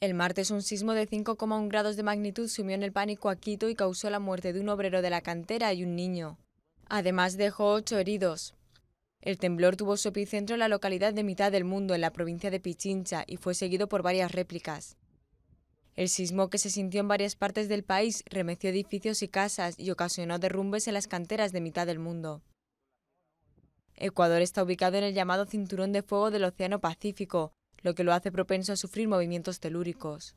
El martes un sismo de 5,1 grados de magnitud sumió en el pánico a Quito y causó la muerte de un obrero de la cantera y un niño. Además dejó ocho heridos. El temblor tuvo su epicentro en la localidad de mitad del mundo, en la provincia de Pichincha, y fue seguido por varias réplicas. El sismo que se sintió en varias partes del país remeció edificios y casas y ocasionó derrumbes en las canteras de mitad del mundo. Ecuador está ubicado en el llamado Cinturón de Fuego del Océano Pacífico, lo que lo hace propenso a sufrir movimientos telúricos.